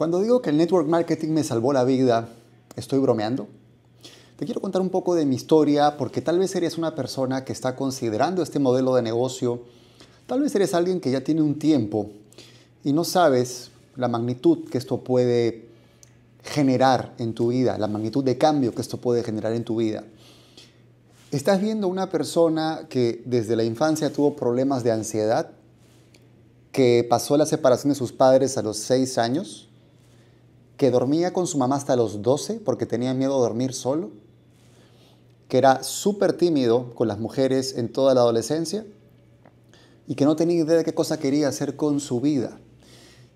Cuando digo que el network marketing me salvó la vida, ¿estoy bromeando? Te quiero contar un poco de mi historia porque tal vez eres una persona que está considerando este modelo de negocio, tal vez eres alguien que ya tiene un tiempo y no sabes la magnitud que esto puede generar en tu vida, la magnitud de cambio que esto puede generar en tu vida. Estás viendo una persona que desde la infancia tuvo problemas de ansiedad, que pasó la separación de sus padres a los seis años, que dormía con su mamá hasta los 12 porque tenía miedo a dormir solo, que era súper tímido con las mujeres en toda la adolescencia y que no tenía idea de qué cosa quería hacer con su vida.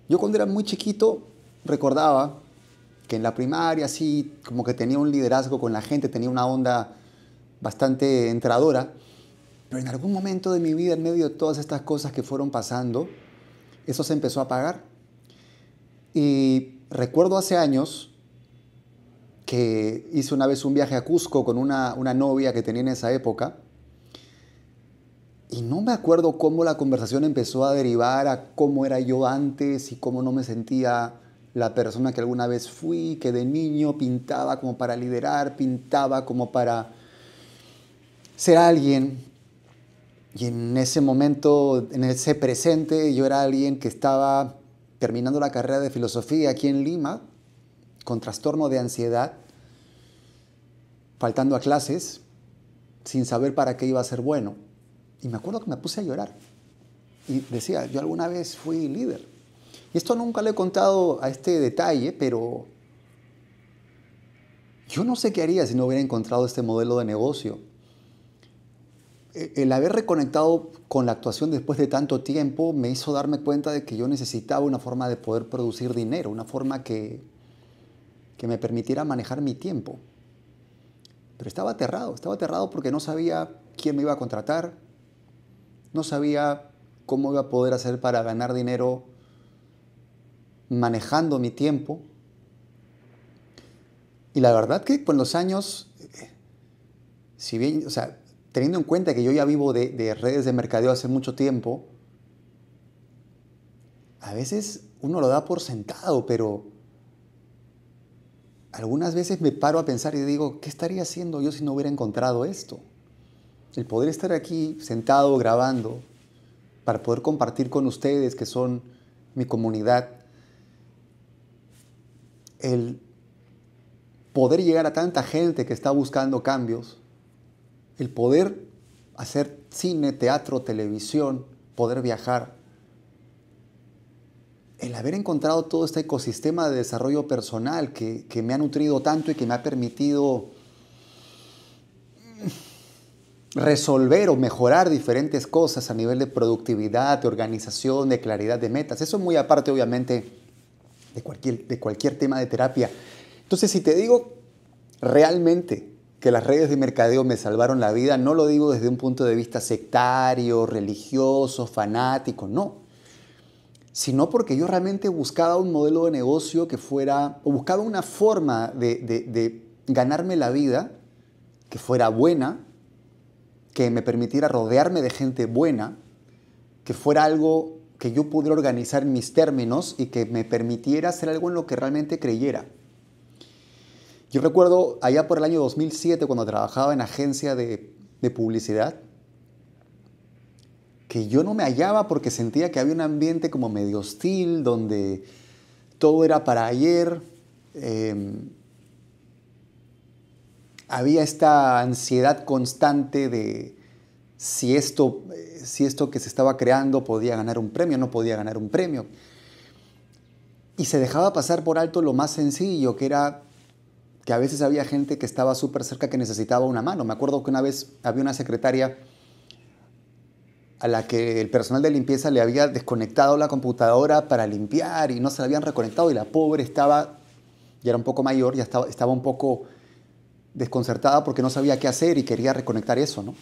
Yo cuando era muy chiquito recordaba que en la primaria sí, como que tenía un liderazgo con la gente, tenía una onda bastante entradora, pero en algún momento de mi vida, en medio de todas estas cosas que fueron pasando, eso se empezó a apagar. Y recuerdo hace años que hice una vez un viaje a Cusco con una, una novia que tenía en esa época. Y no me acuerdo cómo la conversación empezó a derivar a cómo era yo antes y cómo no me sentía la persona que alguna vez fui, que de niño pintaba como para liderar, pintaba como para ser alguien. Y en ese momento, en ese presente, yo era alguien que estaba terminando la carrera de filosofía aquí en Lima, con trastorno de ansiedad, faltando a clases, sin saber para qué iba a ser bueno. Y me acuerdo que me puse a llorar. Y decía, yo alguna vez fui líder. Y esto nunca le he contado a este detalle, pero yo no sé qué haría si no hubiera encontrado este modelo de negocio eh, el haber reconectado con la actuación después de tanto tiempo me hizo darme cuenta de que yo necesitaba una forma de poder producir dinero, una forma que, que me permitiera manejar mi tiempo. Pero estaba aterrado, estaba aterrado porque no sabía quién me iba a contratar, no sabía cómo iba a poder hacer para ganar dinero manejando mi tiempo. Y la verdad que con los años, eh, si bien, o sea, teniendo en cuenta que yo ya vivo de, redes de mercadeo hace mucho tiempo, a veces uno lo da por sentado, pero algunas veces me paro a pensar y digo, ¿qué estaría haciendo yo si no hubiera encontrado esto? El poder estar aquí sentado grabando para poder compartir con ustedes que son mi comunidad, el poder llegar a tanta gente que está buscando cambios, el poder hacer cine, teatro, televisión, poder viajar, el haber encontrado todo este ecosistema de desarrollo personal que, me ha nutrido tanto y que me ha permitido resolver o mejorar diferentes cosas a nivel de productividad, de organización, de claridad de metas. Eso es muy aparte, obviamente, de cualquier, de cualquier tema de terapia. Entonces, si te digo realmente que las redes de mercadeo me salvaron la vida, no lo digo desde un punto de vista sectario, religioso, fanático, no, sino porque yo realmente buscaba un modelo de negocio que fuera, o buscaba una forma de, ganarme la vida que fuera buena, que me permitiera rodearme de gente buena, que fuera algo que yo pudiera organizar en mis términos y que me permitiera hacer algo en lo que realmente creyera. Yo recuerdo allá por el año 2007, cuando trabajaba en agencia de, publicidad, que yo no me hallaba porque sentía que había un ambiente como medio hostil, donde todo era para ayer. Em, había esta ansiedad constante de si esto, si esto que se estaba creando podía ganar un premio, no podía ganar un premio. Y se dejaba pasar por alto lo más sencillo, que era que a veces había gente que estaba súper cerca que necesitaba una mano. Me acuerdo que una vez había una secretaria a la que el personal de limpieza le había desconectado la computadora para limpiar y no se la habían reconectado y la pobre estaba, ya era un poco mayor, ya estaba, estaba un poco desconcertada porque no sabía qué hacer y quería reconectar eso, ¿no?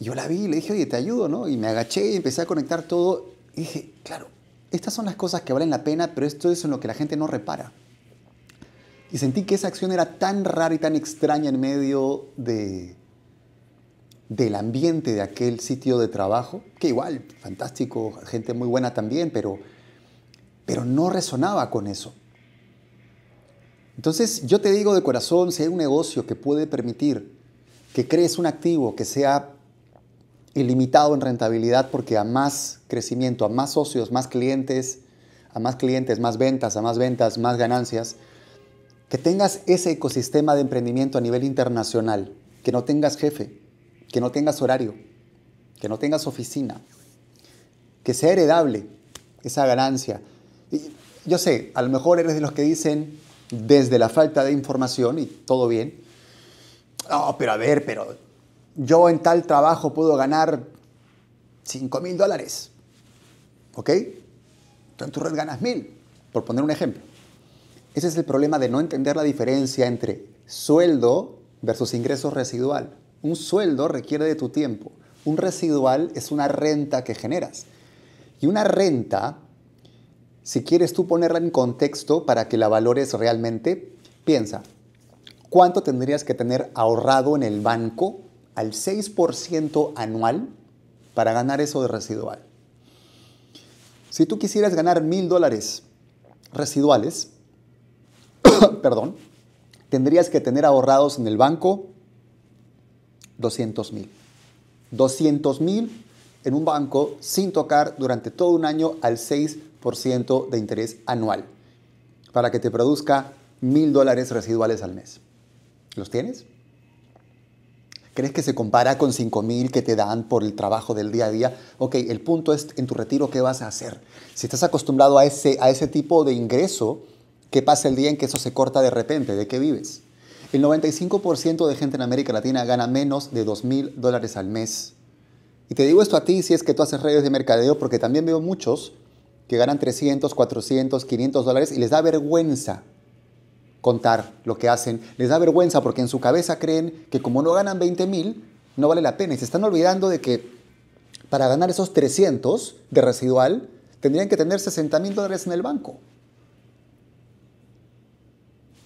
Y yo la vi y le dije, oye, te ayudo, ¿no? Y me agaché y empecé a conectar todo y dije, claro, estas son las cosas que valen la pena, pero esto es en lo que la gente no repara. Y sentí que esa acción era tan rara y tan extraña en medio del ambiente de aquel sitio de trabajo, que igual, fantástico, gente muy buena también, pero, pero no resonaba con eso. Entonces yo te digo de corazón, si hay un negocio que puede permitir que crees un activo que sea ilimitado en rentabilidad porque a más crecimiento, a más socios, más clientes, a más clientes, más ventas, a más ventas, más ganancias, que tengas ese ecosistema de emprendimiento a nivel internacional, que no tengas jefe, que no tengas horario, que no tengas oficina, que sea heredable esa ganancia. yo sé, a lo mejor eres de los que dicen desde la falta de información y todo bien. pero a ver, pero yo en tal trabajo puedo ganar 5 mil dólares. ¿Ok? Tú en tu red ganas mil, por poner un ejemplo. Ese es el problema de no entender la diferencia entre sueldo versus ingreso residual. Un sueldo requiere de tu tiempo. Un residual es una renta que generas. Y una renta, si quieres tú ponerla en contexto para que la valores realmente, piensa, ¿cuánto tendrías que tener ahorrado en el banco al 6% anual para ganar eso de residual? Si tú quisieras ganar mil dólares residuales, perdón, tendrías que tener ahorrados en el banco 200 mil. 200 mil en un banco sin tocar durante todo un año al 6% de interés anual para que te produzca mil dólares residuales al mes. ¿Los tienes? ¿Crees que se compara con 5 mil que te dan por el trabajo del día a día? Ok, el punto es en tu retiro, ¿qué vas a hacer? Si estás acostumbrado a ese, a ese tipo de ingreso, ¿Qué pasa el día en que eso se corta de repente? ¿De qué vives? El 95% de gente en América Latina gana menos de 2 mil dólares al mes. Y te digo esto a ti si es que tú haces redes de mercadeo, porque también veo muchos que ganan 300, 400, 500 dólares y les da vergüenza contar lo que hacen. Les da vergüenza porque en su cabeza creen que como no ganan 20 mil, no vale la pena. Y se están olvidando de que para ganar esos 300 de residual, tendrían que tener 60 mil dólares en el banco.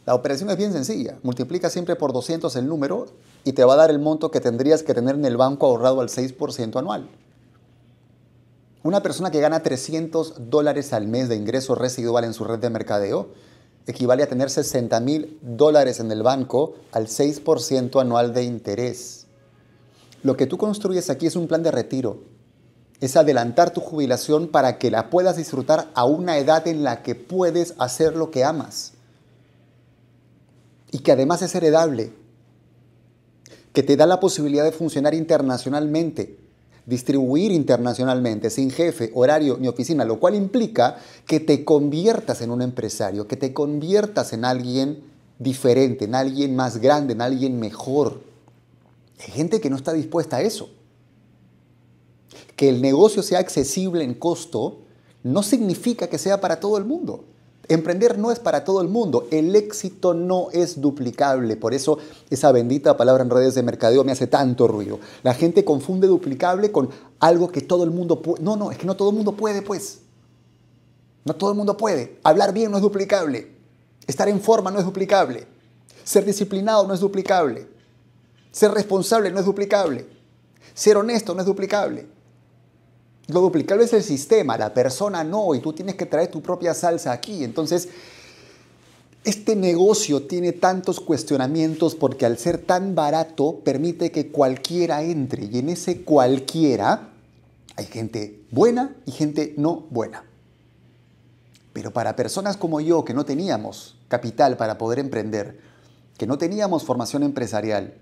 La operación es bien sencilla. Multiplica siempre por 200 el número y te va a dar el monto que tendrías que tener en el banco ahorrado al 6% anual. Una persona que gana 300 dólares al mes de ingreso residual en su red de mercadeo equivale a tener 60 mil dólares en el banco al 6% anual de interés. Lo que tú construyes aquí es un plan de retiro. Es adelantar tu jubilación para que la puedas disfrutar a una edad en la que puedes hacer lo que amas y que además es heredable, que te da la posibilidad de funcionar internacionalmente, distribuir internacionalmente, sin jefe, horario ni oficina, lo cual implica que te conviertas en un empresario, que te conviertas en alguien diferente, en alguien más grande, en alguien mejor. Hay gente que no está dispuesta a eso. Que el negocio sea accesible en costo no significa que sea para todo el mundo. Emprender no es para todo el mundo, el éxito no es duplicable, por eso esa bendita palabra en redes de mercadeo me hace tanto ruido. La gente confunde duplicable con algo que todo el mundo puede. No, no, es que no todo el mundo puede, pues. No todo el mundo puede. Hablar bien no es duplicable. Estar en forma no es duplicable. Ser disciplinado no es duplicable. Ser responsable no es duplicable. Ser honesto no es duplicable. Lo duplicable es el sistema, la persona no, y tú tienes que traer tu propia salsa aquí. Entonces, este negocio tiene tantos cuestionamientos porque al ser tan barato permite que cualquiera entre y en ese cualquiera hay gente buena y gente no buena. Pero para personas como yo que no teníamos capital para poder emprender, que no teníamos formación empresarial,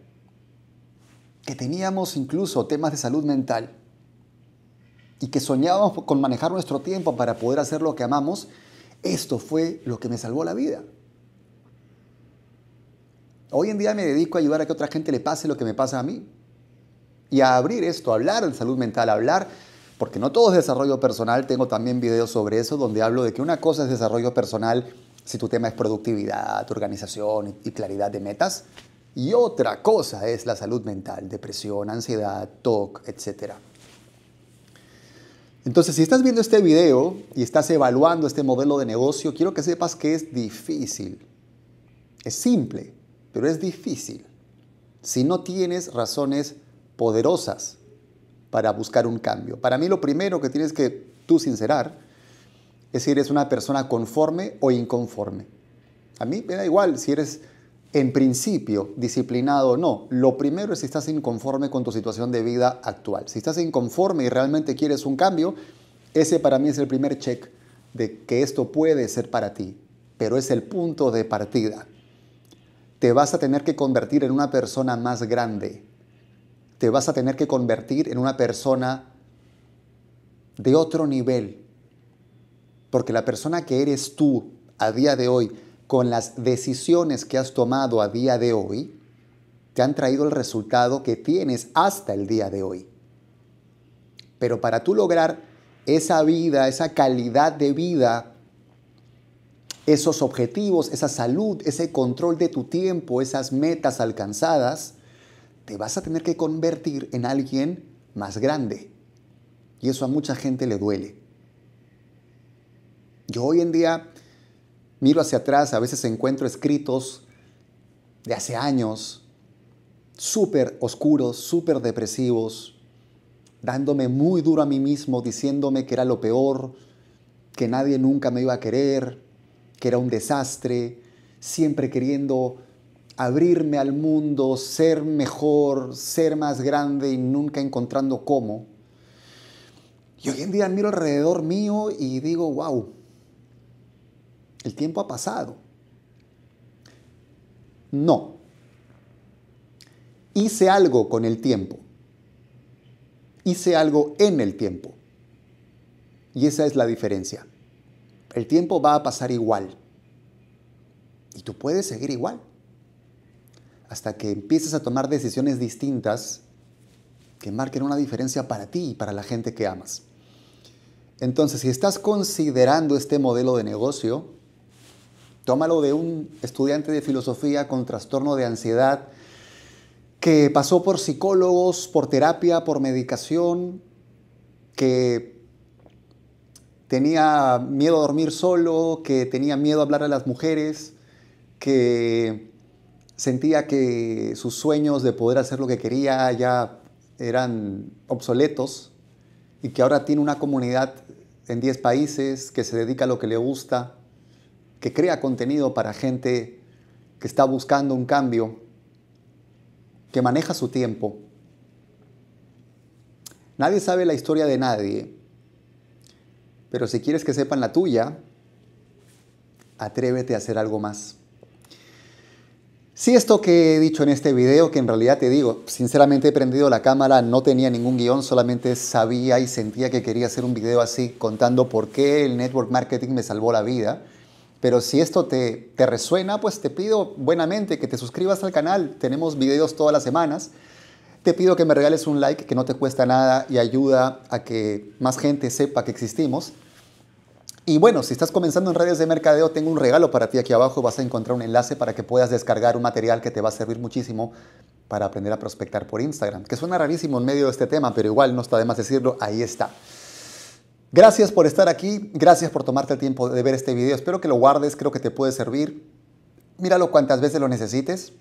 que teníamos incluso temas de salud mental, y que soñábamos con manejar nuestro tiempo para poder hacer lo que amamos, esto fue lo que me salvó la vida. Hoy en día me dedico a ayudar a que otra gente le pase lo que me pasa a mí. Y a abrir esto, a hablar de salud mental, a hablar, porque no todo es desarrollo personal, tengo también videos sobre eso donde hablo de que una cosa es desarrollo personal si tu tema es productividad, organización y claridad de metas, y otra cosa es la salud mental, depresión, ansiedad, TOC, etcétera. Entonces, si estás viendo este video y estás evaluando este modelo de negocio, quiero que sepas que es difícil. Es simple, pero es difícil. Si no tienes razones poderosas para buscar un cambio. Para mí lo primero que tienes que tú sincerar es si eres una persona conforme o inconforme. A mí me da igual si eres en principio, disciplinado o no, lo primero es si estás inconforme con tu situación de vida actual. Si estás inconforme y realmente quieres un cambio, ese para mí es el primer check de que esto puede ser para ti, pero es el punto de partida. Te vas a tener que convertir en una persona más grande. Te vas a tener que convertir en una persona de otro nivel. Porque la persona que eres tú a día de hoy, con las decisiones que has tomado a día de hoy, te han traído el resultado que tienes hasta el día de hoy. Pero para tú lograr esa vida, esa calidad de vida, esos objetivos, esa salud, ese control de tu tiempo, esas metas alcanzadas, te vas a tener que convertir en alguien más grande. Y eso a mucha gente le duele. Yo hoy en día Miro hacia atrás, a veces encuentro escritos de hace años, súper oscuros, súper depresivos, dándome muy duro a mí mismo, diciéndome que era lo peor, que nadie nunca me iba a querer, que era un desastre, siempre queriendo abrirme al mundo, ser mejor, ser más grande y nunca encontrando cómo. Y hoy en día miro alrededor mío y digo, wow, el tiempo ha pasado. No. Hice algo con el tiempo. Hice algo en el tiempo. Y esa es la diferencia. El tiempo va a pasar igual. Y tú puedes seguir igual. Hasta que empieces a tomar decisiones distintas que marquen una diferencia para ti y para la gente que amas. Entonces, si estás considerando este modelo de negocio, Tómalo de un estudiante de filosofía con trastorno de ansiedad que pasó por psicólogos, por terapia, por medicación, que tenía miedo a dormir solo, que tenía miedo a hablar a las mujeres, que sentía que sus sueños de poder hacer lo que quería ya eran obsoletos y que ahora tiene una comunidad en 10 países que se dedica a lo que le gusta, que crea contenido para gente que está buscando un cambio, que maneja su tiempo. Nadie sabe la historia de nadie, pero si quieres que sepan la tuya, atrévete a hacer algo más. Si esto que he dicho en este video, que en realidad te digo, sinceramente he prendido la cámara, no tenía ningún guión, solamente sabía y sentía que quería hacer un video así contando por qué el network marketing me salvó la vida pero si esto te, resuena, pues te pido buenamente que te suscribas al canal. Tenemos videos todas las semanas. Te pido que me regales un like que no te cuesta nada y ayuda a que más gente sepa que existimos. Y bueno, si estás comenzando en redes de mercadeo, tengo un regalo para ti aquí abajo. Vas a encontrar un enlace para que puedas descargar un material que te va a servir muchísimo para aprender a prospectar por Instagram. Que suena rarísimo en medio de este tema, pero igual no está de más decirlo, ahí está. Gracias por estar aquí, gracias por tomarte el tiempo de ver este video. Espero que lo guardes, creo que te puede servir. Míralo cuantas veces lo necesites.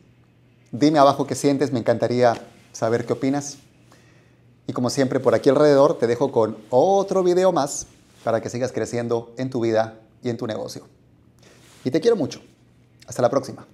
Dime abajo qué sientes, me encantaría saber qué opinas. Y como siempre, por aquí alrededor te dejo con otro video más para que sigas creciendo en tu vida y en tu negocio. Y te quiero mucho. Hasta la próxima.